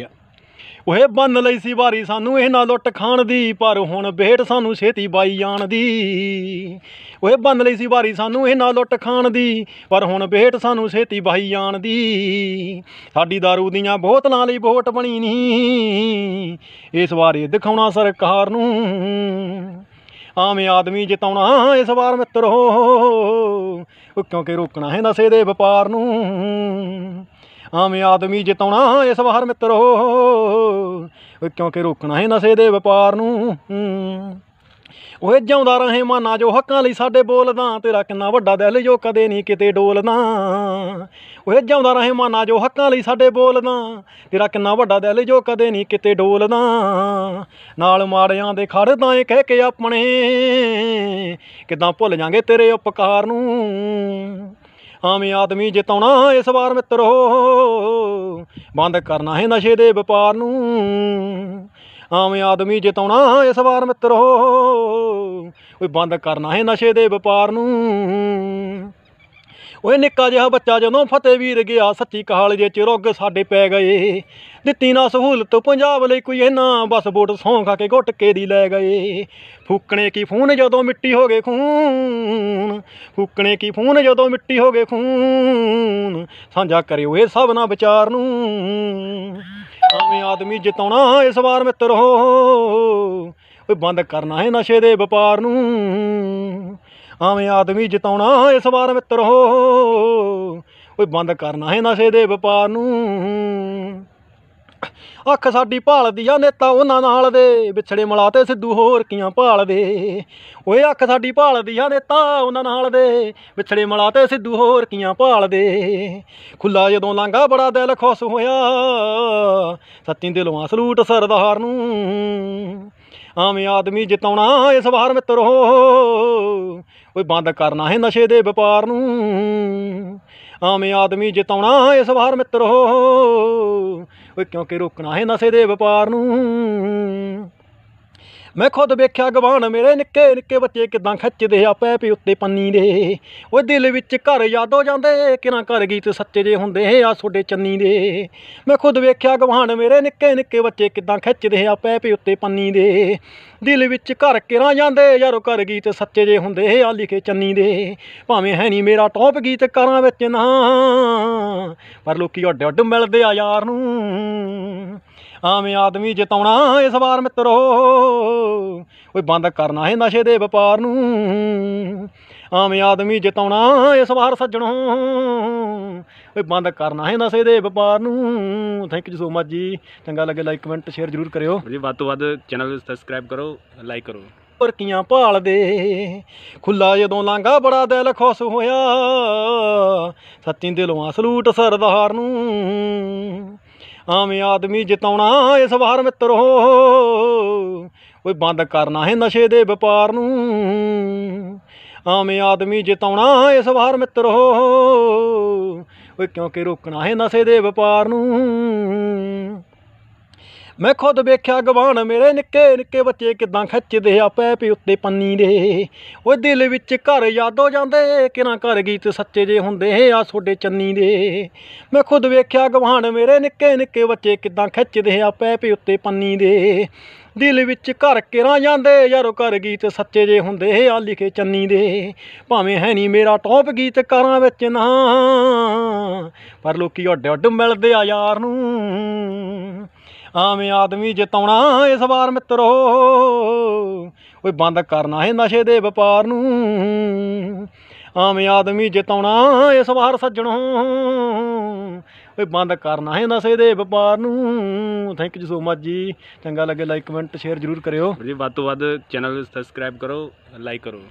ਗਿਆ ਓਏ ਬੰਨ ਲਈ ਸੀ ਵਾਰੀ ਸਾਨੂੰ ਇਹ ਲੁੱਟ ਖਾਣ ਦੀ ਪਰ ਹੁਣ ਬੇਟ ਸਾਨੂੰ ਛੇਤੀ ਬਾਈ ਜਾਣ ਦੀ ਓਏ ਬੰਨ ਲਈ ਸੀ ਵਾਰੀ ਸਾਨੂੰ ਇਹ ਲੁੱਟ ਖਾਣ ਦੀ ਪਰ ਹੁਣ ਬੇਟ ਸਾਨੂੰ ਛੇਤੀ ਬਾਈ ਜਾਣ ਦੀ ਸਾਡੀ दारू ਦੀਆਂ ਬੋਤਲਾਂ ਲਈ ਵੋਟ ਬਣੀ ਨਹੀਂ ਇਸ ਵਾਰੀ ਦਿਖਾਉਣਾ ਸਰਕਾਰ ਨੂੰ ਆਵੇਂ ਆਦਮੀ ਜਿਤਾਉਣਾ ਇਸ ਵਾਰ ਮਿੱਤਰੋ ਕਿਉਂਕਿ ਰੋਕਣਾ ਹੈ ਨਸ਼ੇ ਦੇ ਵਪਾਰ ਨੂੰ ਆਵੇਂ ਆਦਮੀ ਜਿਤਾਉਣਾ ਇਸ ਵਾਰ ਮਿੱਤਰੋ ਕਿਉਂਕਿ ਰੋਕਣਾ ਹੈ ਨਸ਼ੇ ਦੇ ਵਪਾਰ ਨੂੰ ਓਏ ਜਿਉਂਦਾ ਰਹੇ ਮਾਨਾ ਜੋ ਹੱਕਾਂ ਲਈ ਸਾਡੇ ਬੋਲਦਾ ਤੇਰਾ ਕਿੰਨਾ ਵੱਡਾ ਦਿਲ ਜੋ ਕਦੇ ਨਹੀਂ ਕਿਤੇ ਡੋਲਦਾ ਓਏ ਜਿਉਂਦਾ ਰਹੇ ਮਾਨਾ ਜੋ ਹੱਕਾਂ ਲਈ ਸਾਡੇ ਬੋਲਦਾ ਤੇਰਾ ਕਿੰਨਾ ਵੱਡਾ ਦਿਲ ਜੋ ਕਦੇ ਨਹੀਂ ਕਿਤੇ ਡੋਲਦਾ ਨਾਲ ਮਾੜਿਆਂ ਦੇ ਖੜ ਤਾਂ ਇਹ ਕਹਿ ਕੇ ਆਪਣੇ ਕਿਦਾਂ ਭੁੱਲ ਜਾਾਂਗੇ ਤੇਰੇ ਉਪਕਾਰ ਨੂੰ ਆਵੇਂ ਆਦਮੀ ਜਿਤਾਉਣਾ ਇਸ ਵਾਰ ਮਿੱਤਰੋ ਬੰਦ ਕਰਨਾ ਹੈ ਨਸ਼ੇ ਦੇ ਵਪਾਰ ਨੂੰ ਆਵੇਂ ਆਦਮੀ ਜਿਤਾਉਣਾ ਇਸ ਵਾਰ ਮਿੱਤਰੋ ਓਏ ਬੰਦ ਕਰਨਾ ਹੈ ਨਸ਼ੇ ਦੇ ਵਪਾਰ ਨੂੰ ਓਏ ਨਿੱਕਾ ਜਿਹਾ ਬੱਚਾ ਜਦੋਂ ਫਤਿਹ ਵੀਰ ਗਿਆ ਸੱਚੀ ਕਹਾਲ ਜੇ ਚਿਰੋਗ ਸਾਡੇ ਪੈ ਗਏ ਦਿੱਤੀ ਨਾ ਸਹੂਲਤ ਪੰਜਾਬ ਲਈ ਕੋਈ ਇਹਨਾਂ ਬਸ ਵੋਟ ਸੌਂ ਖਾ ਕੇ ਘੁੱਟ ਕੇ ਦੀ ਲੈ ਗਏ ਫੂਕਣੇ ਕੀ ਫੂਨ ਜਦੋਂ ਮਿੱਟੀ ਹੋ ਗਏ ਖੂਨ ਫੂਕਣੇ ਕੀ ਫੂਨ ਜਦੋਂ ਮਿੱਟੀ ਹੋ ਗਏ ਖੂਨ ਸਾਂਝਾ ਕਰਿਓ ਇਹ ਸਭ ਨਾ ਵਿਚਾਰ ਨੂੰ ਆਵੇਂ ਆਦਮੀ ਜਿਤਾਉਣਾ ਇਸ ਵਾਰ ਮਿੱਤਰੋ ਓਏ ਬੰਦ ਕਰਨਾ ਹੈ ਨਸ਼ੇ ਦੇ ਵਪਾਰ ਨੂੰ ਆਵੇਂ ਆਦਮੀ ਜਿਤਾਉਣਾ ਇਸ ਵਾਰ ਮਿੱਤਰੋ ਓਏ ਬੰਦ ਕਰਨਾ ਹੈ ਨਸ਼ੇ ਦੇ ਵਪਾਰ ਨੂੰ ਅੱਖ ਸਾਡੀ ਭਾਲਦੀ ਆ ਨੇਤਾ ਉਹਨਾਂ ਨਾਲ ਦੇ ਵਿਛੜੇ ਮਲਾਤੇ ਸਿੱਧੂ ਹੋਰ ਕੀਆਂ ਭਾਲਵੇ ਓਏ ਅੱਖ ਸਾਡੀ ਭਾਲਦੀ ਆ ਨੇਤਾ ਉਹਨਾਂ ਨਾਲ ਦੇ ਵਿਛੜੇ ਮਲਾਤੇ ਸਿੱਧੂ ਹੋਰ ਕੀਆਂ ਭਾਲਵੇ ਖੁੱਲਾ ਜਦੋਂ ਲਾਂਗਾ ਬੜਾ ਦਿਲ ਖੁਸ਼ ਹੋਇਆ ਸੱਚੀ ਦਿਲੋਂ ਸਲੂਟ ਸਰਦਾਰ ਨੂੰ ਆਮ ਆਦਮੀ ਜਿਤਾਉਣਾ ਇਸ ਵਾਰ ਮਿੱਤਰੋ ਓਏ ਬੰਦ ਕਰਨਾ ਹੈ ਨਸ਼ੇ ਦੇ ਵਪਾਰ ਨੂੰ ਆਮ ਆਦਮੀ ਜਿਤਾਉਣਾ ਇਸ ਵਾਰ ਮਿੱਤਰੋ ਓਏ ਕਿਉਂਕਿ ਰੋਕਣਾ ਹੈ ਨਸ਼ੇ ਦੇ ਵਪਾਰ ਨੂੰ ਮੈਂ ਖੁਦ ਵੇਖਿਆ ਗਵਾਨ ਮੇਰੇ ਨਿੱਕੇ ਨਿੱਕੇ ਬੱਚੇ ਕਿਦਾਂ ਖੱਚਦੇ ਆ ਪੈ ਪੀ ਉੱਤੇ ਪੰਨੀ ਦੇ ਉਹ ਦਿਲ ਵਿੱਚ ਘਰ ਯਾਦ ਹੋ ਜਾਂਦੇ ਕਿਨਾਂ ਘਰ ਗੀਤ ਸੱਚੇ ਜੇ ਹੁੰਦੇ ਆ ਛੋਡੇ ਚੰਨੀ ਦੇ ਮੈਂ ਖੁਦ ਵੇਖਿਆ ਗਵਾਨ ਮੇਰੇ ਨਿੱਕੇ ਨਿੱਕੇ ਬੱਚੇ ਕਿਦਾਂ ਖੱਚਦੇ ਆ ਪੈ ਪੀ ਉੱਤੇ ਪੰਨੀ ਦੇ ਦਿਲ ਵਿੱਚ ਘਰ ਕਿਰਾਂ ਜਾਂਦੇ ਯਾਰੋ ਘਰ ਗੀਤ ਸੱਚੇ ਜੇ ਹੁੰਦੇ ਆ ਲਿਖੇ ਚੰਨੀ ਦੇ ਭਾਵੇਂ ਹੈ ਨਹੀਂ ਮੇਰਾ ਟੌਪ ਗੀਤ ਕਰਾਂ ਵਿੱਚ ਨਾ ਪਰ ਲੋਕੀ ਅੱਡ ਅੱਡ ਮਿਲਦੇ ਆ ਯਾਰ ਨੂੰ ਆਵੇਂ ਆਦਮੀ ਜਿਤਾਉਣਾ ਇਸ ਵਾਰ ਮਿੱਤਰੋ ਓਏ ਬੰਦ ਕਰਨਾ ਹੈ ਨਸ਼ੇ ਦੇ ਵਪਾਰ ਨੂੰ ਆਵੇਂ ਆਦਮੀ ਜਿਤਾਉਣਾ ਇਸ ਵਾਰ ਸੱਜਣੋ ਓਏ ਬੰਦ ਕਰਨਾ ਹੈ ਨਸ਼ੇ ਦੇ ਵਪਾਰ ਨੂੰ ਥੈਂਕ ਯੂ ਸੋ ਮਚ ਜੀ ਚੰਗਾ ਲੱਗੇ ਲਾਈਕ ਕਮੈਂਟ ਸ਼ੇਅਰ ਜ਼ਰੂਰ ਕਰਿਓ ਜੀ ਵੱਧ ਤੋਂ ਵੱਧ ਚੈਨਲ ਨੂੰ ਸਬਸਕ੍ਰਾਈਬ ਕਰੋ ਲਾਈਕ ਕਰੋ ਪਰਕੀਆਂ ਭਾਲਦੇ ਖੁੱਲਾ ਜਦੋਂ ਲਾਂਗਾ ਬੜਾ ਦਿਲ ਖੁਸ਼ ਹੋਇਆ ਸੱਚੀ ਦਿਲੋਂ ਸਲੂਟ ਸਰਦਾਰ ਨੂੰ ਆਵੇਂ ਆਦਮੀ ਜਿਤਾਉਣਾ ਇਸ ਵਾਰ ਮਿੱਤਰੋ ਓਏ ਬੰਦ ਕਰਨਾ ਹੈ ਨਸ਼ੇ ਦੇ ਵਪਾਰ ਨੂੰ ਆਵੇਂ ਆਦਮੀ ਜਿਤਾਉਣਾ ਇਸ ਵਾਰ ਮਿੱਤਰੋ ਓਏ ਕਿਉਂਕਿ ਰੋਕਣਾ ਹੈ ਨਸ਼ੇ ਦੇ ਵਪਾਰ ਨੂੰ ਮੈਂ ਖੁਦ ਵੇਖਿਆ ਗਵਾਨ ਮੇਰੇ ਨਿੱਕੇ ਨਿੱਕੇ ਬੱਚੇ ਕਿਦਾਂ ਖੱਚਦੇ ਆ ਪੈਪੇ ਉੱਤੇ ਪੰਨੀ ਦੇ ਓਏ ਦਿਲ ਵਿੱਚ ਘਰ ਯਾਦੋ ਜਾਂਦੇ ਕਿਨਾਂ ਘਰ ਗੀਤ ਸੱਚੇ ਜੇ ਹੁੰਦੇ ਆ ਛੋਡੇ ਚੰਨੀ ਦੇ ਮੈਂ ਖੁਦ ਵੇਖਿਆ ਗਵਾਨ ਮੇਰੇ ਨਿੱਕੇ ਨਿੱਕੇ ਬੱਚੇ ਕਿਦਾਂ ਖੱਚਦੇ ਆ ਪੈਪੇ ਉੱਤੇ ਪੰਨੀ ਦੇ ਦਿਲ ਵਿੱਚ ਘਰ ਕਿਰਾਂ ਜਾਂਦੇ ਯਾਰੋ ਘਰ ਗੀਤ ਸੱਚੇ ਜੇ ਹੁੰਦੇ ਆ ਲਿਖੇ ਚੰਨੀ ਦੇ ਭਾਵੇਂ ਹੈ ਨਹੀਂ ਮੇਰਾ ਟੌਪ ਗੀਤ ਕਰਾਂ ਵਿੱਚ ਨਾ ਪਰ ਲੋਕੀ ਓਡ ਓਡ ਮਿਲਦੇ ਆ ਯਾਰ ਨੂੰ ਆਵੇਂ ਆਦਮੀ ਜਿਤਾਉਣਾ ਇਸ ਵਾਰ ਮਿੱਤਰੋ ਓਏ ਬੰਦ ਕਰਨਾ ਹੈ ਨਸ਼ੇ ਦੇ ਵਪਾਰ ਨੂੰ ਆਵੇਂ ਆਦਮੀ ਜਿਤਾਉਣਾ ਇਸ ਵਾਰ ਸੱਜਣੋ ਓਏ ਬੰਦ ਕਰਨਾ ਹੈ ਨਸ਼ੇ ਦੇ ਵਪਾਰ ਨੂੰ ਥੈਂਕ ਯੂ ਸੋ ਮਚ ਜੀ ਚੰਗਾ ਲੱਗੇ ਲਾਈਕ ਕਮੈਂਟ ਸ਼ੇਅਰ ਜਰੂਰ ਕਰਿਓ ਜੀ ਵੱਧ ਤੋਂ ਵੱਧ ਚੈਨਲ ਸਬਸਕ੍ਰਾਈਬ ਕਰੋ ਲਾਈਕ ਕਰੋ